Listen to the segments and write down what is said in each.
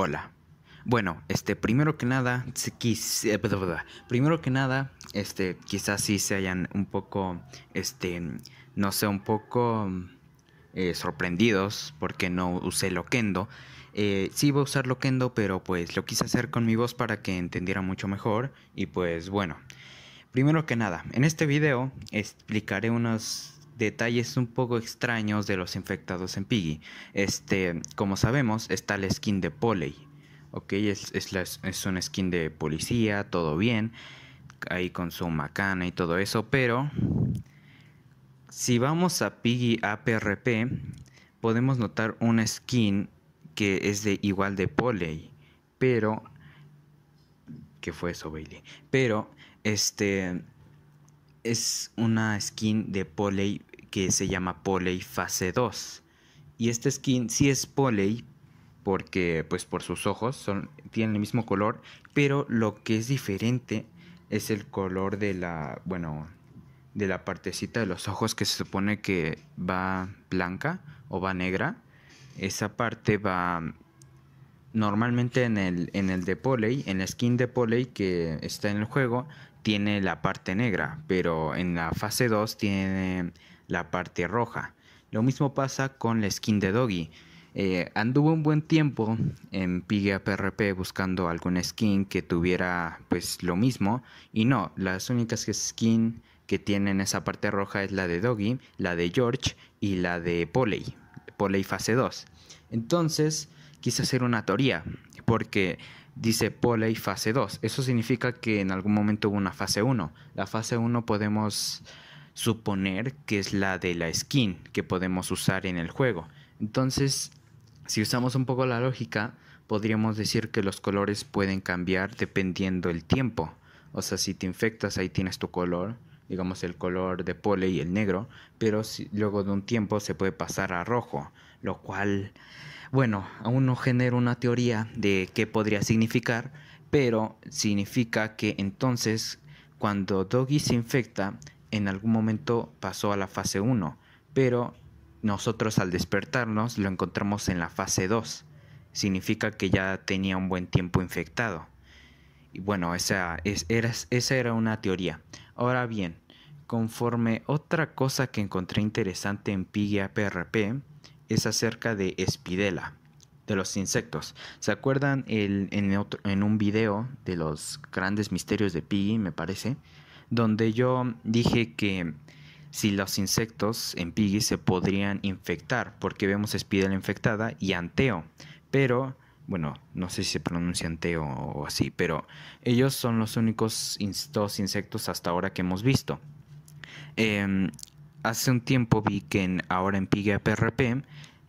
Hola. Bueno, este, primero que nada, eh, primero que nada, este, quizás sí se hayan un poco, este, no sé, un poco eh, sorprendidos porque no usé Loquendo. Eh, sí iba a usar Loquendo, pero pues lo quise hacer con mi voz para que entendiera mucho mejor. Y pues bueno, primero que nada, en este video explicaré unos detalles un poco extraños de los infectados en Piggy. Este, como sabemos, está la skin de Polley, Ok, es, es, una skin de policía, todo bien. Ahí con su macana y todo eso. Pero si vamos a Piggy APRP, podemos notar una skin que es de igual de Polley, Pero. ¿Qué fue eso, Bailey? Pero, este es una skin de Poley que se llama Poley fase 2. Y esta skin sí es Poley porque pues por sus ojos son, tienen el mismo color, pero lo que es diferente es el color de la, bueno, de la partecita de los ojos que se supone que va blanca o va negra. Esa parte va normalmente en el, en el de Poley, en la skin de Poley que está en el juego, tiene la parte negra, pero en la fase 2 tiene la parte roja. Lo mismo pasa con la skin de Doggy. Eh, anduvo un buen tiempo en pgaprp PRP buscando alguna skin que tuviera pues lo mismo y no, las únicas skin que tienen esa parte roja es la de Doggy, la de George y la de Poley, Poley fase 2. Entonces quise hacer una teoría porque dice Poley fase 2, eso significa que en algún momento hubo una fase 1. La fase 1 podemos suponer que es la de la skin que podemos usar en el juego. Entonces, si usamos un poco la lógica, podríamos decir que los colores pueden cambiar dependiendo el tiempo. O sea, si te infectas, ahí tienes tu color, digamos el color de pole y el negro, pero luego de un tiempo se puede pasar a rojo, lo cual, bueno, aún no genera una teoría de qué podría significar, pero significa que entonces cuando Doggy se infecta, en algún momento pasó a la fase 1, pero nosotros al despertarnos lo encontramos en la fase 2. Significa que ya tenía un buen tiempo infectado. Y bueno, esa, era, esa era una teoría. Ahora bien, conforme otra cosa que encontré interesante en Piggy PRP es acerca de Spidela. de los insectos. ¿Se acuerdan en, un video de los grandes misterios de Piggy, me parece? donde yo dije que si los insectos en Piggy se podrían infectar, porque vemos espidela infectada y anteo, pero bueno, no sé si se pronuncia anteo o así, pero ellos son los únicos dos insectos hasta ahora que hemos visto. Em, hace un tiempo vi que ahora en Piggy PRP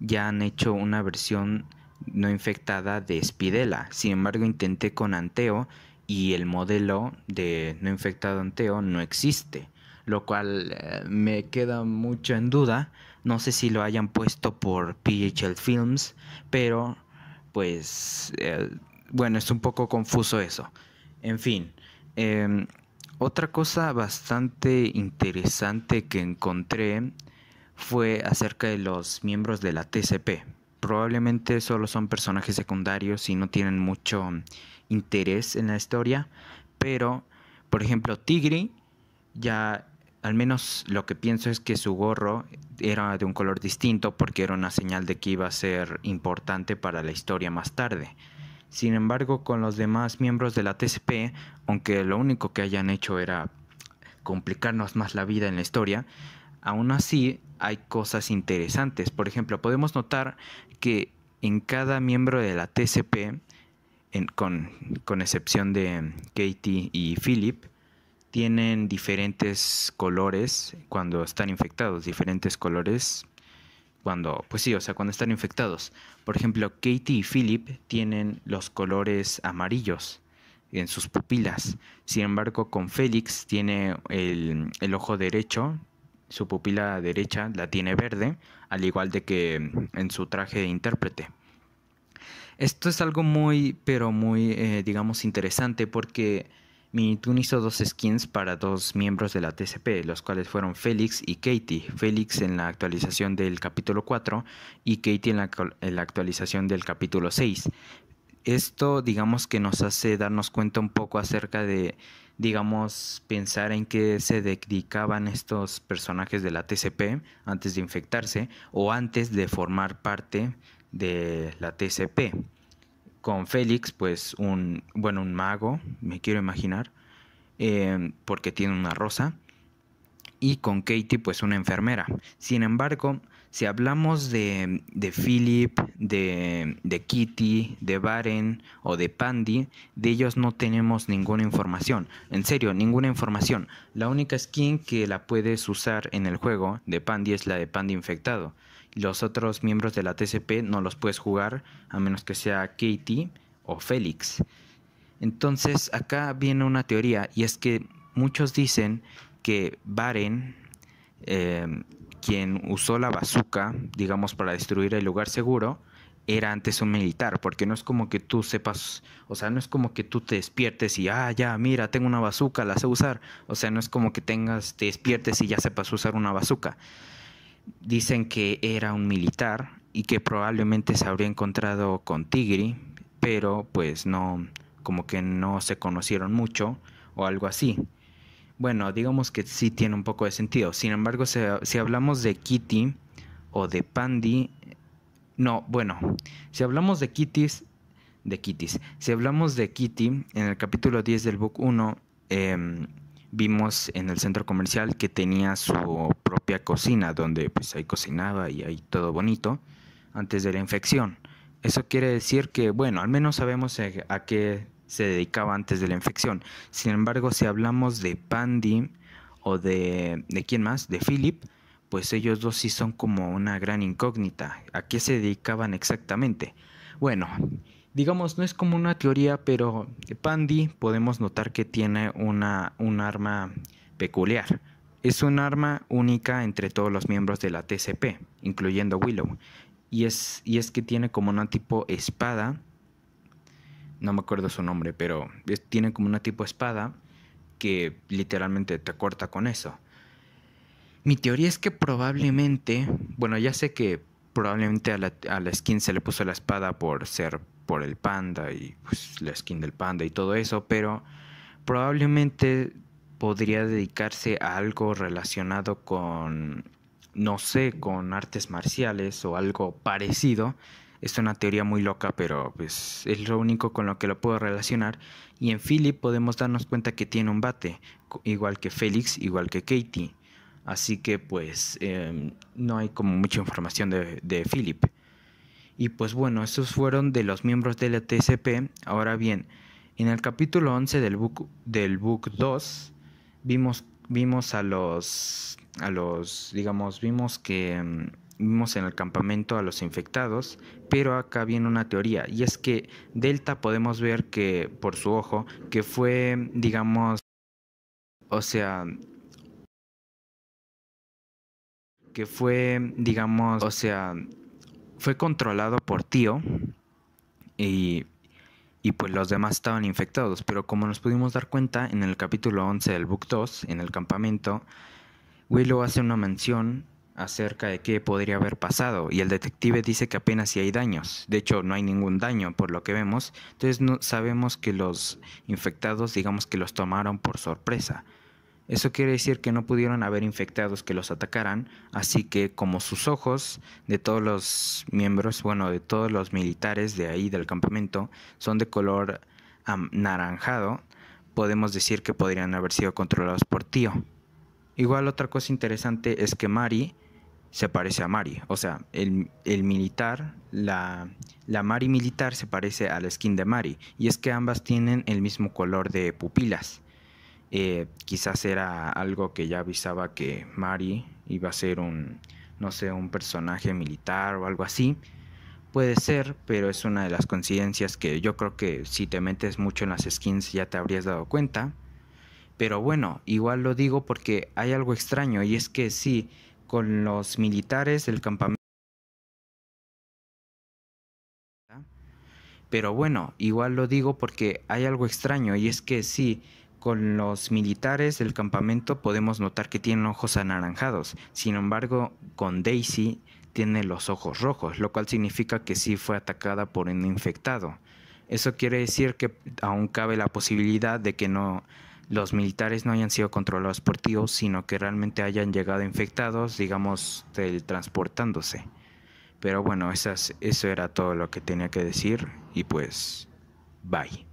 ya han hecho una versión no infectada de Spidela. sin embargo intenté con anteo y el modelo de no infectado anteo no existe, lo cual eh, me queda mucho en duda. No sé si lo hayan puesto por PHL Films, pero pues eh, bueno, es un poco confuso eso. En fin, em, otra cosa bastante interesante que encontré fue acerca de los miembros de la TCP. Probablemente solo son personajes secundarios y no tienen mucho interés en la historia, pero, por ejemplo, Tigri, ya al menos lo que pienso es que su gorro era de un color distinto porque era una señal de que iba a ser importante para la historia más tarde. Sin embargo, con los demás miembros de la TCP, aunque lo único que hayan hecho era complicarnos más la vida en la historia, aún así hay cosas interesantes. Por ejemplo, podemos notar que en cada miembro de la TCP con, excepción de Katie y Philip, tienen diferentes colores cuando están infectados, diferentes colores cuando, pues sí, o sea, cuando están infectados. Por ejemplo, Katie y Philip tienen los colores amarillos en sus pupilas. Sin embargo, con Félix tiene el, el ojo derecho, su pupila derecha la tiene verde, al igual de que en su traje de intérprete. Esto es algo muy, pero muy, eh, digamos, interesante porque Minitoon hizo dos skins para dos miembros de la TCP, los cuales fueron Félix y Katie. Félix en la actualización del capítulo 4 y Katie en la, en la actualización del capítulo 6. Esto, digamos, que nos hace darnos cuenta un poco acerca de digamos, pensar en qué se dedicaban estos personajes de la TCP antes de infectarse o antes de formar parte de la TCP. Con Félix, pues un, bueno, un mago, me quiero imaginar, eh, porque tiene una rosa. Y con Katie, pues una enfermera. Sin embargo, si hablamos de, de Philip, de, de, Kitty, de Baren o de Pandy, de ellos no tenemos ninguna información. En serio, ninguna información. La única skin que la puedes usar en el juego de Pandy es la de Pandy infectado. Los otros miembros de la TCP no los puedes jugar a menos que sea Katie o Félix. Entonces acá viene una teoría y es que muchos dicen que Baren, eh, quien usó la bazooka, digamos, para destruir el lugar seguro, era antes un militar, porque no es como que tú sepas, o sea, no es como que tú te despiertes y, ah, ya, mira, tengo una bazooka, la sé usar. O sea, no es como que tengas, te despiertes y ya sepas usar una bazooka. Dicen que era un militar y que probablemente se habría encontrado con Tigri, pero pues no, como que no se conocieron mucho o algo así. Bueno, digamos que sí tiene un poco de sentido. Sin embargo, si, hablamos de Kitty o de Pandy, no, bueno, si hablamos de Kittys, de Kittys. si hablamos de Kitty en el capítulo 10 del book 1, vimos en el centro comercial que tenía su propia cocina, donde pues ahí cocinaba y ahí todo bonito antes de la infección. Eso quiere decir que, bueno, al menos sabemos a qué se dedicaba antes de la infección. Sin embargo, si hablamos de Pandy o de, ¿de quién más? De Philip, pues ellos dos sí son como una gran incógnita. ¿A qué se dedicaban exactamente? Bueno, digamos, no es como una teoría, pero Pandy podemos notar que tiene una, un arma peculiar. Es un arma única entre todos los miembros de la TCP, incluyendo Willow. Y es, y es que tiene como una tipo espada, no me acuerdo su nombre, pero tiene como una tipo espada que literalmente te corta con eso. Mi teoría es que probablemente, bueno, ya sé que probablemente a la, a skin se le puso la espada por ser por el panda y pues, la skin del panda y todo eso, pero probablemente podría dedicarse a algo relacionado con, no sé, con artes marciales o algo parecido. Es una teoría muy loca, pero pues es lo único con lo que lo puedo relacionar. Y en Philip podemos darnos cuenta que tiene un bate, igual que Félix, igual que Katie. Así que pues em, no hay como mucha información de, Philip. Y pues bueno, estos fueron de los miembros de la TSP. Ahora bien, en el capítulo 11 del book, del book 2 vimos, vimos a los, a los, digamos, vimos que em, vimos en el campamento a los infectados, pero acá viene una teoría y es que Delta podemos ver que por su ojo que fue, digamos, o sea, que fue, digamos, o sea, fue controlado por tío y, pues los demás estaban infectados, pero como nos pudimos dar cuenta en el capítulo 11 del Book 2, en el campamento, Willow hace una mención acerca de qué podría haber pasado y el detective dice que apenas si hay daños. De hecho, no hay ningún daño por lo que vemos. Entonces no, sabemos que los infectados, digamos que los tomaron por sorpresa. Eso quiere decir que no pudieron haber infectados que los atacaran, así que como sus ojos de todos los miembros, bueno, de todos los militares de ahí del campamento son de color anaranjado, podemos decir que podrían haber sido controlados por Tío. Igual otra cosa interesante es que Mari se parece a Mari, o sea, el, militar, la, la Mari militar se parece a la skin de Mari, y es que ambas tienen el mismo color de pupilas. Eh, quizás era algo que ya avisaba que Mari iba a ser un, no sé, un personaje militar o algo así. Puede ser, pero es una de las coincidencias que yo creo que si te metes mucho en las skins ya te habrías dado cuenta. Pero bueno, igual lo digo porque hay algo extraño y es que sí, con los militares el campamento... Pero bueno, igual lo digo porque hay algo extraño y es que sí, con los militares del campamento podemos notar que tienen ojos anaranjados, sin embargo, con Daisy tiene los ojos rojos, lo cual significa que sí fue atacada por un infectado. Eso quiere decir que aún cabe la posibilidad de que no los militares no hayan sido controlados por ti, sino que realmente hayan llegado infectados, digamos, transportándose. Pero bueno, eso era todo lo que tenía que decir y pues, bye.